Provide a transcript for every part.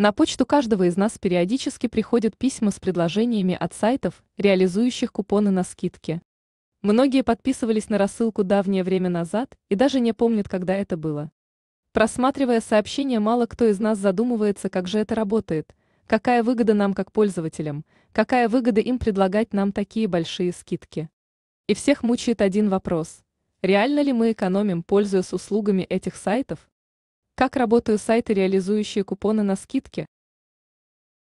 На почту каждого из нас периодически приходят письма с предложениями от сайтов, реализующих купоны на скидки. Многие подписывались на рассылку давнее время назад и даже не помнят, когда это было. Просматривая сообщения, мало кто из нас задумывается, как же это работает, какая выгода нам как пользователям, какая выгода им предлагать нам такие большие скидки. И всех мучает один вопрос. Реально ли мы экономим, пользуясь услугами этих сайтов? Как работают сайты, реализующие купоны на скидки?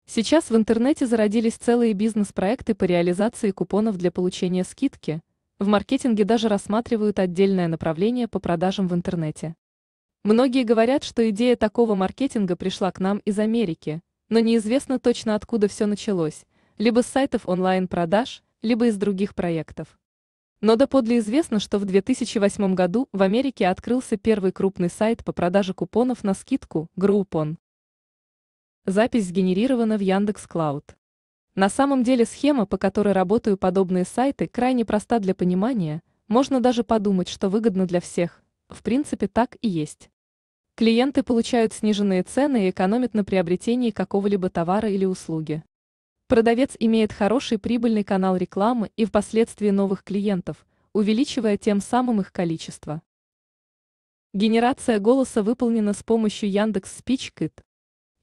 Сейчас в интернете зародились целые бизнес-проекты по реализации купонов для получения скидки. В маркетинге даже рассматривают отдельное направление по продажам в интернете. Многие говорят, что идея такого маркетинга пришла к нам из Америки, но неизвестно точно откуда все началось, либо с сайтов онлайн-продаж, либо из других проектов. Но доподле известно, что в 2008 году в Америке открылся первый крупный сайт по продаже купонов на скидку Groupon. Запись сгенерирована в Яндекс Клауд. На самом деле схема, по которой работают подобные сайты, крайне проста для понимания, можно даже подумать, что выгодно для всех. В принципе, так и есть. Клиенты получают сниженные цены и экономят на приобретении какого-либо товара или услуги. Продавец имеет хороший прибыльный канал рекламы и впоследствии новых клиентов, увеличивая тем самым их количество. Генерация голоса выполнена с помощью Яндекс Спичкит.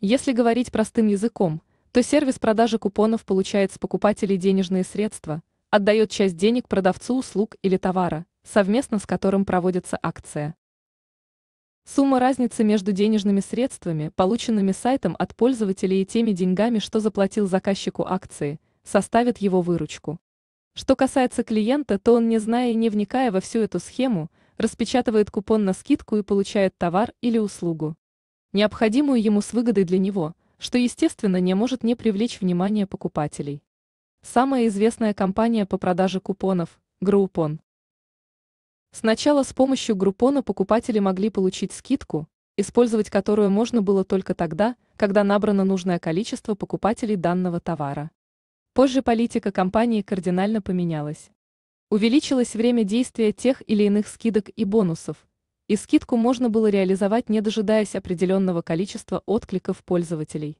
Если говорить простым языком, то сервис продажи купонов получает с покупателей денежные средства, отдает часть денег продавцу услуг или товара, совместно с которым проводится акция. Сумма разницы между денежными средствами, полученными сайтом от пользователей и теми деньгами, что заплатил заказчику акции, составит его выручку. Что касается клиента, то он, не зная и не вникая во всю эту схему, распечатывает купон на скидку и получает товар или услугу. Необходимую ему с выгодой для него, что, естественно, не может не привлечь внимание покупателей. Самая известная компания по продаже купонов – Groupon. Сначала с помощью Группона покупатели могли получить скидку, использовать которую можно было только тогда, когда набрано нужное количество покупателей данного товара. Позже политика компании кардинально поменялась. Увеличилось время действия тех или иных скидок и бонусов, и скидку можно было реализовать, не дожидаясь определенного количества откликов пользователей.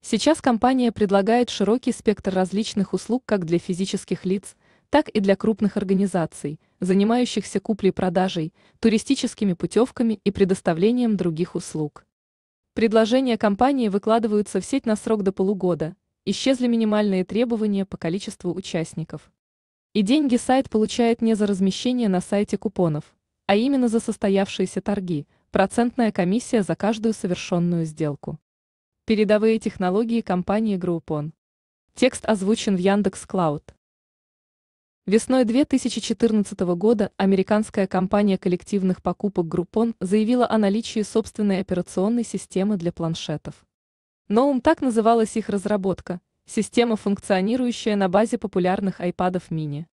Сейчас компания предлагает широкий спектр различных услуг как для физических лиц, так и для крупных организаций, занимающихся куплей-продажей, туристическими путевками и предоставлением других услуг. Предложения компании выкладываются в сеть на срок до полугода, исчезли минимальные требования по количеству участников. И деньги сайт получает не за размещение на сайте купонов, а именно за состоявшиеся торги, процентная комиссия за каждую совершенную сделку. Передовые технологии компании Groupon. Текст озвучен в Яндекс.Клауд. Весной 2014 года американская компания коллективных покупок Groupon заявила о наличии собственной операционной системы для планшетов. Ноум так называлась их разработка, система, функционирующая на базе популярных iPad mini.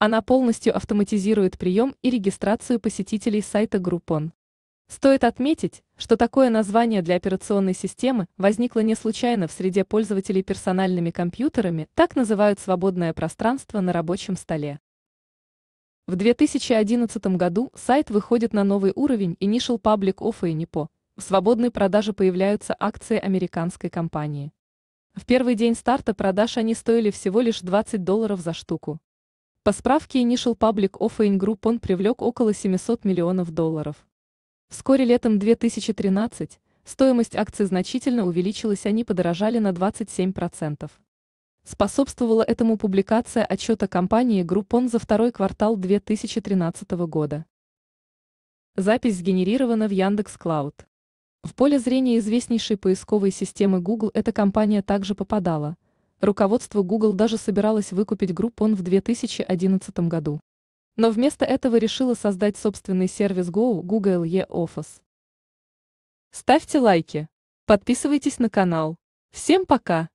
Она полностью автоматизирует прием и регистрацию посетителей сайта Groupon. Стоит отметить, что такое название для операционной системы возникло не случайно в среде пользователей персональными компьютерами, так называют свободное пространство на рабочем столе. В 2011 году сайт выходит на новый уровень Initial Public Offer и НИПО. В свободной продаже появляются акции американской компании. В первый день старта продаж они стоили всего лишь 20 долларов за штуку. По справке Initial Public Offering Group он привлек около 700 миллионов долларов. Вскоре летом 2013 стоимость акций значительно увеличилась, они подорожали на 27%. Способствовала этому публикация отчета компании Groupon за второй квартал 2013 года. Запись сгенерирована в Яндекс Клауд. В поле зрения известнейшей поисковой системы Google эта компания также попадала. Руководство Google даже собиралось выкупить Groupon в 2011 году но вместо этого решила создать собственный сервис Go Google E-Office. Ставьте лайки, подписывайтесь на канал. Всем пока!